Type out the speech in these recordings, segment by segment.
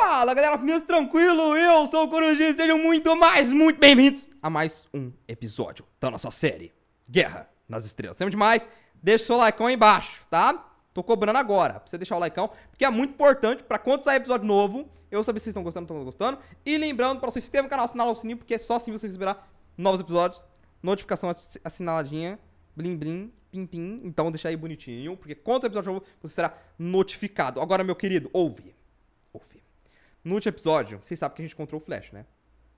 Fala galera, firmes tranquilo, eu sou o Corujinho, sejam muito mais, muito bem-vindos a mais um episódio da nossa série Guerra nas Estrelas. Sempre demais, deixa o seu like aí embaixo, tá? Tô cobrando agora, pra você deixar o like, porque é muito importante pra quando sair episódio novo, eu saber se vocês estão gostando, estão gostando. E lembrando pra você se inscrever no canal, assinar o sininho, porque é só assim você receberá novos episódios, notificação assinaladinha, blim blim, pim pim. Então deixa aí bonitinho, porque quando sair episódio novo, você será notificado. Agora, meu querido, ouve. No último episódio, vocês sabem que a gente encontrou o Flash, né?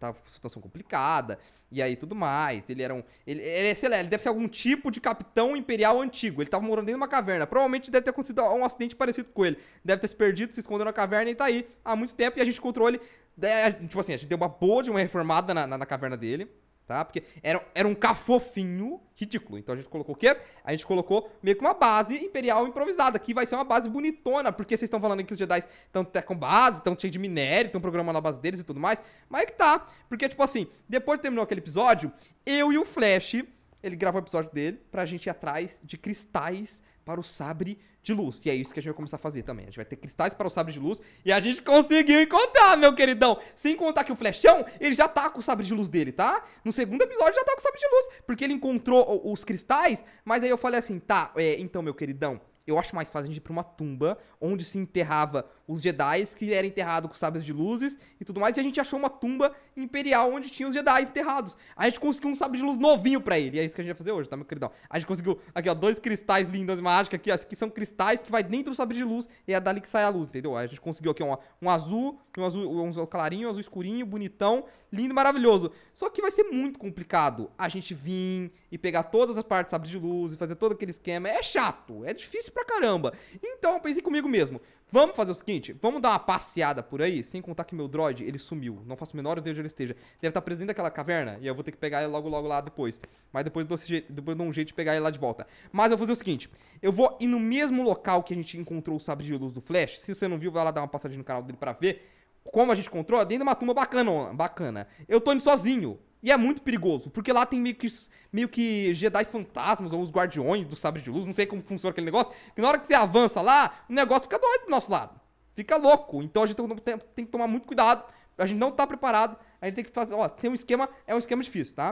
Tava com situação complicada, e aí tudo mais. Ele era um. Ele, ele, é, sei lá, ele deve ser algum tipo de capitão imperial antigo. Ele tava morando dentro de uma caverna. Provavelmente deve ter acontecido um acidente parecido com ele. Deve ter se perdido, se escondendo na caverna e tá aí há muito tempo. E a gente encontrou ele. É, tipo assim, a gente deu uma boa de uma reformada na, na, na caverna dele tá? Porque era, era um cafofinho ridículo. Então a gente colocou o quê? A gente colocou meio que uma base imperial improvisada, que vai ser uma base bonitona, porque vocês estão falando que os Jedi estão com base, estão cheios de minério, estão programando a base deles e tudo mais. Mas é que tá. Porque, tipo assim, depois que terminou aquele episódio, eu e o Flash, ele gravou o episódio dele pra gente ir atrás de cristais para o sabre de luz. E é isso que a gente vai começar a fazer também. A gente vai ter cristais para o sabre de luz. E a gente conseguiu encontrar, meu queridão. Sem contar que o flechão, ele já tá com o sabre de luz dele, tá? No segundo episódio já tá com o sabre de luz. Porque ele encontrou os cristais. Mas aí eu falei assim, tá, é, então, meu queridão eu acho mais fácil a gente ir pra uma tumba onde se enterrava os Jedi que era enterrado com sabres de luzes e tudo mais. E a gente achou uma tumba imperial onde tinha os Jedi enterrados. A gente conseguiu um sabre de luz novinho pra ele. E é isso que a gente vai fazer hoje, tá, meu queridão? A gente conseguiu, aqui, ó, dois cristais lindos, mágicos aqui, ó, que são cristais que vai dentro do sabre de luz e é dali que sai a luz, entendeu? A gente conseguiu aqui, ó, um azul, um azul, um azul clarinho, um azul escurinho, bonitão, lindo, maravilhoso. Só que vai ser muito complicado a gente vir e pegar todas as partes, sabe, de luz e fazer todo aquele esquema. É chato, é difícil pra caramba. Então eu pensei comigo mesmo, vamos fazer o seguinte, vamos dar uma passeada por aí, sem contar que meu droid, ele sumiu. Não faço menor ideia de onde ele esteja. Deve estar tá preso dentro daquela caverna e eu vou ter que pegar ele logo, logo lá depois. Mas depois eu dou, jeito, depois eu dou um jeito de pegar ele lá de volta. Mas eu vou fazer o seguinte, eu vou ir no mesmo local que a gente encontrou o sabre de luz do Flash. Se você não viu, vai lá dar uma passadinha no canal dele pra ver como a gente encontrou, dentro de uma tumba bacana, bacana. Eu tô indo sozinho. E é muito perigoso, porque lá tem meio que, meio que Jedi fantasmas ou os guardiões do sabre de luz, não sei como funciona aquele negócio, que na hora que você avança lá, o negócio fica doido do nosso lado. Fica louco. Então a gente tem, tem que tomar muito cuidado, a gente não tá preparado, a gente tem que fazer, ó, tem um esquema, é um esquema difícil, tá?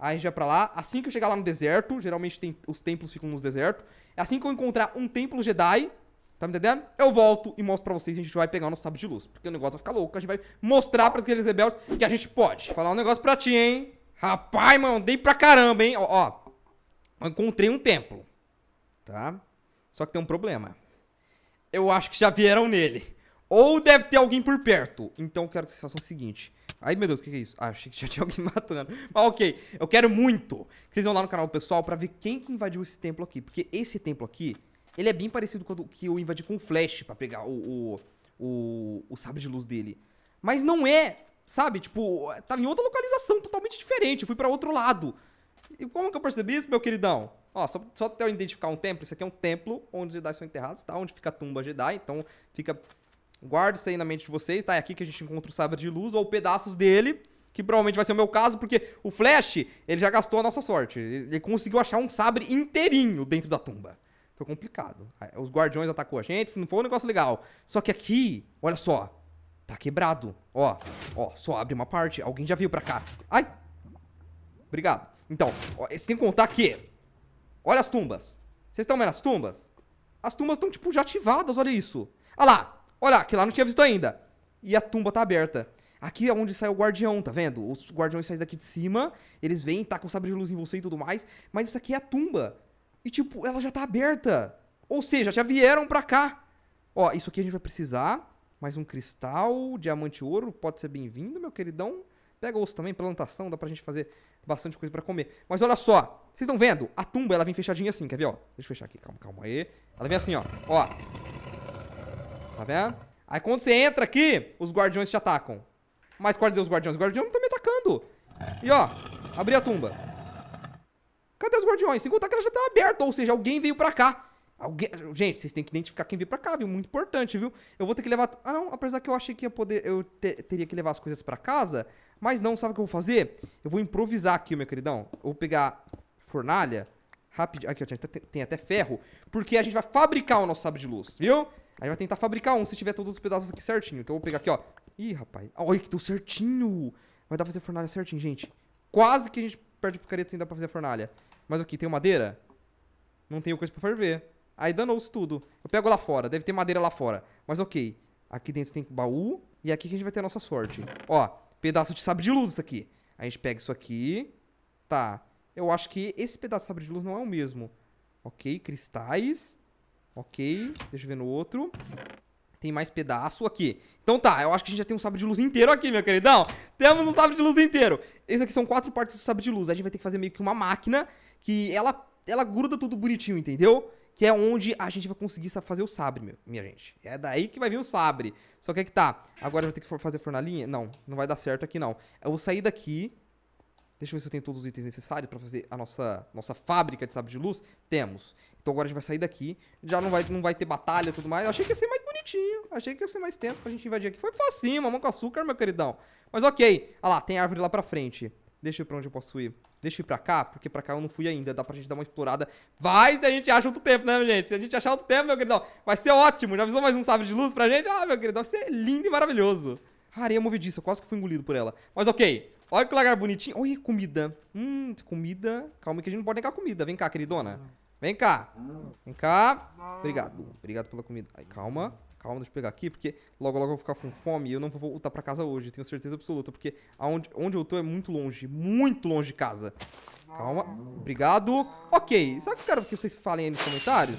Aí a gente vai pra lá, assim que eu chegar lá no deserto, geralmente tem, os templos ficam nos desertos, assim que eu encontrar um templo Jedi, Tá me entendendo? Eu volto e mostro pra vocês, a gente vai pegar o nosso sábio de luz. Porque o negócio vai ficar louco, a gente vai mostrar pra aqueles rebeldes que a gente pode. Falar um negócio pra ti, hein? Rapaz, mano, dei pra caramba, hein? Ó, ó, encontrei um templo, tá? Só que tem um problema. Eu acho que já vieram nele. Ou deve ter alguém por perto. Então eu quero que vocês façam o seguinte. Ai, meu Deus, o que, que, é isso? Ah, achei que já tinha alguém matando. Mas ok, eu quero muito que vocês vão lá no canal pessoal pra ver quem que invadiu esse templo aqui. Porque esse templo aqui ele é bem parecido com o que eu invadi com o Flash para pegar o, o, o, o sabre de luz dele. Mas não é, sabe? Tipo, tava em outra localização totalmente diferente. Eu fui para outro lado. E como que eu percebi isso, meu queridão? Ó, só, só até eu identificar um templo. Isso aqui é um templo onde os Jedi são enterrados, tá? Onde fica a tumba Jedi. Então, fica... Guarda isso aí na mente de vocês, tá? É aqui que a gente encontra o sabre de luz ou pedaços dele que provavelmente vai ser o meu caso, porque o Flash, ele já gastou a nossa sorte. Ele conseguiu achar um sabre inteirinho dentro da tumba. Foi complicado. Os guardiões atacou a gente, não foi um negócio legal. Só que aqui, olha só. Tá quebrado. Ó, ó, só abre uma parte. Alguém já veio pra cá. Ai! Obrigado. Então, ó, você tem que contar que... Olha as tumbas. Vocês estão vendo as tumbas? As tumbas estão, tipo, já ativadas, olha isso. Olha lá! Olha lá, que lá não tinha visto ainda. E a tumba tá aberta. Aqui é onde sai o guardião, tá vendo? Os guardiões saem daqui de cima, eles vêm, tacam o sabre de luz em você e tudo mais, mas isso aqui é a tumba. E, tipo, ela já tá aberta. Ou seja, já vieram pra cá. Ó, isso aqui a gente vai precisar. Mais um cristal, diamante ouro, pode ser bem-vindo, meu queridão. Pega osso também, plantação, dá pra gente fazer bastante coisa pra comer. Mas olha só, vocês estão vendo? A tumba, ela vem fechadinha assim, quer ver, ó? Deixa eu fechar aqui, calma, calma aí. Ela vem assim, ó, ó. Tá vendo? Aí quando você entra aqui, os guardiões te atacam. Mas guarda é os guardiões, os guardiões não estão me atacando. E ó, abri a tumba. Cadê os guardiões? Sem contar tá que ela já estava tá aberta, ou seja, alguém veio pra cá. Alguém... Gente, vocês têm que identificar quem veio pra cá, viu? Muito importante, viu? Eu vou ter que levar... Ah, não, apesar que eu achei que ia poder... Eu te... teria que levar as coisas pra casa, mas não, sabe o que eu vou fazer? Eu vou improvisar aqui, meu queridão. Eu vou pegar fornalha, rapidinho... Aqui, ó, tem, tem até ferro, porque a gente vai fabricar o nosso sabre de luz, viu? A gente vai tentar fabricar um se tiver todos os pedaços aqui certinho. Então eu vou pegar aqui, ó. Ih, rapaz. Olha que deu certinho. Vai dar pra fazer fornalha certinho, gente. Quase que a gente perto de picareta sem dá pra fazer a fornalha. Mas o que? Tem madeira? Não tenho coisa pra ferver. Aí danou-se tudo. Eu pego lá fora, deve ter madeira lá fora. Mas ok. Aqui dentro tem baú. E aqui que a gente vai ter a nossa sorte. Ó, pedaço de sabre de luz isso aqui. A gente pega isso aqui. Tá. Eu acho que esse pedaço de sabre de luz não é o mesmo. Ok, cristais. Ok, deixa eu ver no outro. Tem mais pedaço aqui. Então tá, eu acho que a gente já tem um sabre de luz inteiro aqui, meu queridão. Temos um sabre de luz inteiro. Esses aqui são quatro partes do sabre de luz. A gente vai ter que fazer meio que uma máquina que ela, ela gruda tudo bonitinho, entendeu? Que é onde a gente vai conseguir fazer o sabre, meu, minha gente. É daí que vai vir o sabre. Só que é que tá. Agora eu vou ter que fazer fornalinha? Não, não vai dar certo aqui não. Eu vou sair daqui. Deixa eu ver se eu tenho todos os itens necessários para fazer a nossa, nossa fábrica de sabre de luz. Temos. Então agora a gente vai sair daqui. Já não vai, não vai ter batalha e tudo mais. Eu achei que ia ser mais bonitinho. Achei que ia ser mais tenso pra gente invadir aqui. Foi facinho, mamão com açúcar, meu queridão. Mas ok. Olha lá, tem árvore lá pra frente. Deixa eu ir pra onde eu posso ir. Deixa eu ir pra cá, porque pra cá eu não fui ainda. Dá pra gente dar uma explorada. Vai se a gente acha outro tempo, né, gente? Se a gente achar outro tempo, meu queridão, vai ser ótimo. Já avisou mais um sábio de luz pra gente? Ah, meu queridão, vai ser é lindo e maravilhoso. areia movediça, quase que fui engolido por ela. Mas ok. Olha que lagar bonitinho. Olha, comida. Hum, comida. Calma que a gente não pode negar comida. Vem cá, queridona. Não. Vem cá. Vem cá. Obrigado. Obrigado pela comida. Ai, calma. Calma, deixa eu pegar aqui, porque logo logo eu vou ficar com fome e eu não vou voltar pra casa hoje, tenho certeza absoluta, porque aonde, onde eu tô é muito longe, muito longe de casa. Calma, obrigado. Ok, será que eu quero que vocês falem aí nos comentários?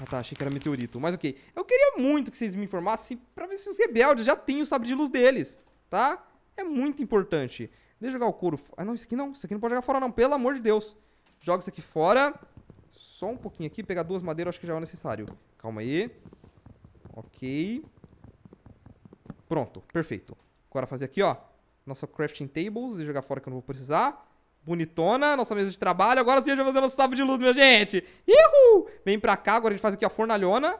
Ah tá, achei que era meteorito, mas ok. Eu queria muito que vocês me informassem pra ver se os rebeldes já têm o sabre de luz deles, tá? É muito importante. Deixa eu jogar o couro... Ah não, isso aqui não, isso aqui não pode jogar fora não, pelo amor de Deus. Joga isso aqui fora. Só um pouquinho aqui. Pegar duas madeiras, acho que já é necessário. Calma aí. Ok. Pronto, perfeito. Agora fazer aqui, ó. Nossa crafting tables. Jogar fora que eu não vou precisar. Bonitona, nossa mesa de trabalho. Agora sim a gente vai fazer nosso sapo de luz, minha gente. Uhul! Vem pra cá, agora a gente faz aqui a fornalhona.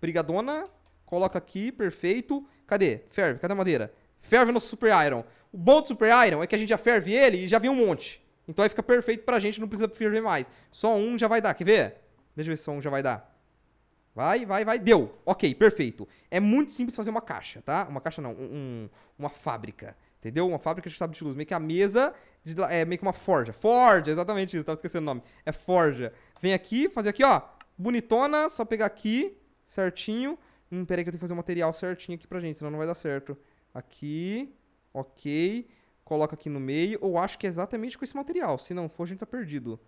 Brigadona. Coloca aqui, perfeito. Cadê? Ferve, cadê a madeira? Ferve no Super Iron. O bom do Super Iron é que a gente já ferve ele e já vem um monte. Então aí fica perfeito pra gente, não precisa ferver mais. Só um já vai dar, quer ver? Deixa eu ver se só um já vai dar. Vai, vai, vai, deu. Ok, perfeito. É muito simples fazer uma caixa, tá? Uma caixa não, um, uma fábrica, entendeu? Uma fábrica de sabre de luz, meio que a mesa, de, é meio que uma forja. Forja, exatamente isso, tava esquecendo o nome. É forja. Vem aqui, fazer aqui, ó, bonitona, só pegar aqui, certinho. Hum, peraí que eu tenho que fazer o material certinho aqui pra gente, senão não vai dar certo. Aqui, ok coloca aqui no meio. Ou acho que é exatamente com esse material. Se não for, a gente tá perdido.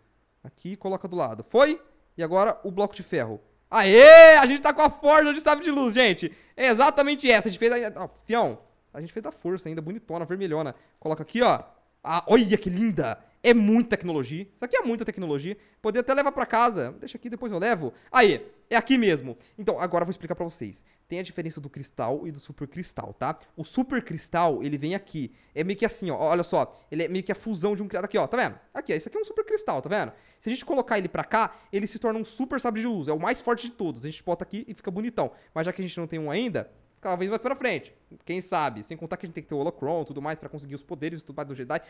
Aqui, coloca do lado. Foi? E agora o bloco de ferro. Aê! A gente tá com a forja de sabre de luz, gente. É exatamente essa. A gente fez ainda... Ah, fião, a gente fez da força ainda, bonitona, vermelhona. Coloca aqui, ó. Ah, olha que linda! é muita tecnologia. Isso aqui é muita tecnologia. Poder até levar para casa. Deixa aqui, depois eu levo. Aí, é aqui mesmo. Então, agora eu vou explicar para vocês. Tem a diferença do cristal e do supercristal, tá? O supercristal, ele vem aqui. É meio que assim, ó. Olha só. Ele é meio que a fusão de um cristal Aqui, ó. Tá vendo? Aqui, ó. Isso aqui é um supercristal, tá vendo? Se a gente colocar ele pra cá, ele se torna um super sabre de luz. É o mais forte de todos. A gente bota aqui e fica bonitão. Mas já que a gente não tem um ainda, talvez vai pra frente. Quem sabe? Sem contar que a gente tem que ter o Holocron e tudo mais para conseguir os poderes e tudo mais do Jedi.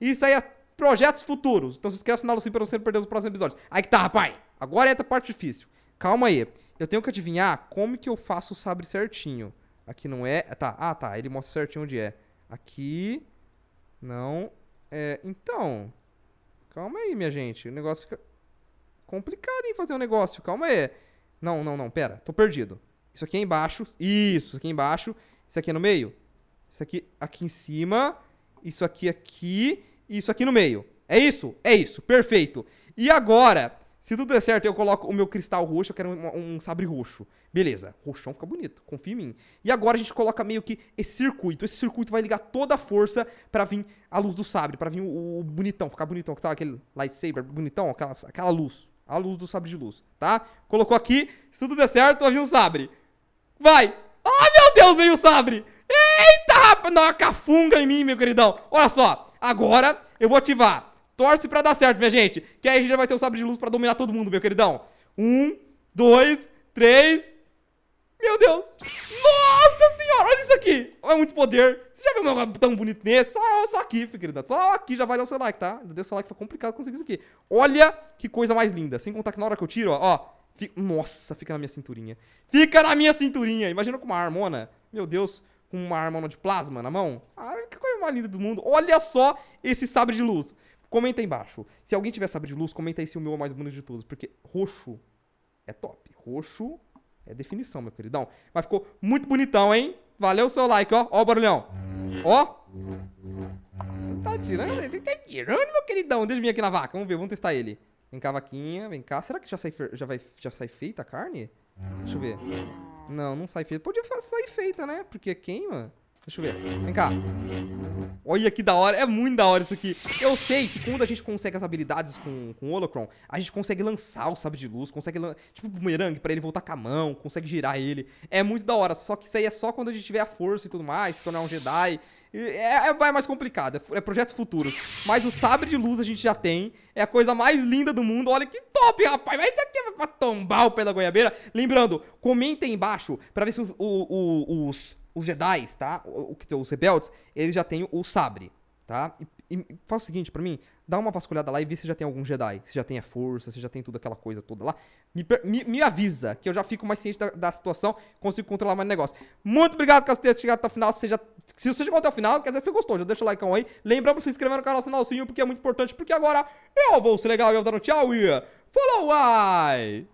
Isso aí é Projetos futuros. Então se inscreve, assinala assim pra você não perder os próximos episódios. Aí que tá, rapaz. Agora entra a parte difícil. Calma aí. Eu tenho que adivinhar como que eu faço o sabre certinho. Aqui não é... Tá, ah, tá. Ele mostra certinho onde é. Aqui... Não... É... Então... Calma aí, minha gente. O negócio fica complicado em fazer um negócio. Calma aí. Não, não, não. Pera. Tô perdido. Isso aqui é embaixo. Isso. aqui é embaixo. Isso aqui é no meio. Isso aqui aqui em cima. Isso aqui aqui e isso aqui no meio. É isso? É isso. Perfeito. E agora, se tudo der certo, eu coloco o meu cristal roxo, eu quero um, um sabre roxo. Beleza, roxão fica bonito, confia em mim. E agora a gente coloca meio que esse circuito. Esse circuito vai ligar toda a força para vir a luz do sabre, para vir o, o, bonitão, ficar bonitão, que tá aquele lightsaber bonitão, aquela, aquela luz. A luz do sabre de luz, tá? Colocou aqui, se tudo der certo, vai vir um sabre. Vai! Ah, oh, meu Deus, veio o sabre! Eita, rapaz! Dá uma cafunga em mim, meu queridão. Olha só, Agora eu vou ativar. Torce pra dar certo, minha gente. Que aí a gente já vai ter o sabre de luz pra dominar todo mundo, meu queridão. Um, dois, três. Meu Deus. Nossa senhora, olha isso aqui. É muito poder. Você já viu meu tão bonito nesse? Só, só aqui, querida. Só aqui já valeu o seu like, tá? Meu Deus, seu like foi complicado conseguir isso aqui. Olha que coisa mais linda. Sem contar que na hora que eu tiro, ó. ó Nossa, fica na minha cinturinha. Fica na minha cinturinha. Imagina com uma armona. Meu Deus com uma arma de plasma na mão. Ah, que coisa mais linda do mundo. Olha só esse sabre de luz. Comenta aí embaixo. Se alguém tiver sabre de luz, comenta aí se o meu é o mais bonito de todos. Porque roxo é top. Roxo é definição, meu queridão. Mas ficou muito bonitão, hein? Valeu o seu like, ó. Ó o barulhão. Ó. Você tá girando? Você tá girando, meu queridão. Deixa eu vir aqui na vaca. Vamos ver, vamos testar ele. Vem cá, vaquinha. Vem cá. Será que já sai, já vai, já sai feita a carne? Deixa eu ver. Não, não sai feita. Podia sair feita, né? Porque queima. Deixa eu ver. Vem cá. Olha que da hora. É muito da hora isso aqui. Eu sei que quando a gente consegue as habilidades com, com o Holocron, a gente consegue lançar o sabre de luz, consegue, tipo, o bumerangue pra ele voltar com a mão, consegue girar ele. É muito da hora. Só que isso aí é só quando a gente tiver a força e tudo mais, se tornar um Jedi é, é, é, mais complicado, é, é, projetos futuros. Mas o sabre de luz a gente já tem. É a coisa mais linda do mundo. Olha que top, rapaz. Mas isso aqui é pra tombar o pé da goiabeira. Lembrando, comentem embaixo pra ver se os, o, o, os, os Jedi, tá? O, os rebeldes, eles já têm o sabre, tá? E, e faz o seguinte pra mim, dá uma vasculhada lá e vê se já tem algum Jedi. Se já tem a força, se já tem tudo aquela coisa toda lá. Me, me, me avisa, que eu já fico mais ciente da, da situação, consigo controlar mais o negócio. Muito obrigado, Castelo, chegado até o final. Seja se você chegou até o final, quer dizer, você gostou, já deixa o like aí. Lembra pra se inscrever no canal, sinalzinho, porque é muito importante, porque agora eu vou ser legal e eu vou dar um tchau e... Falou, ai!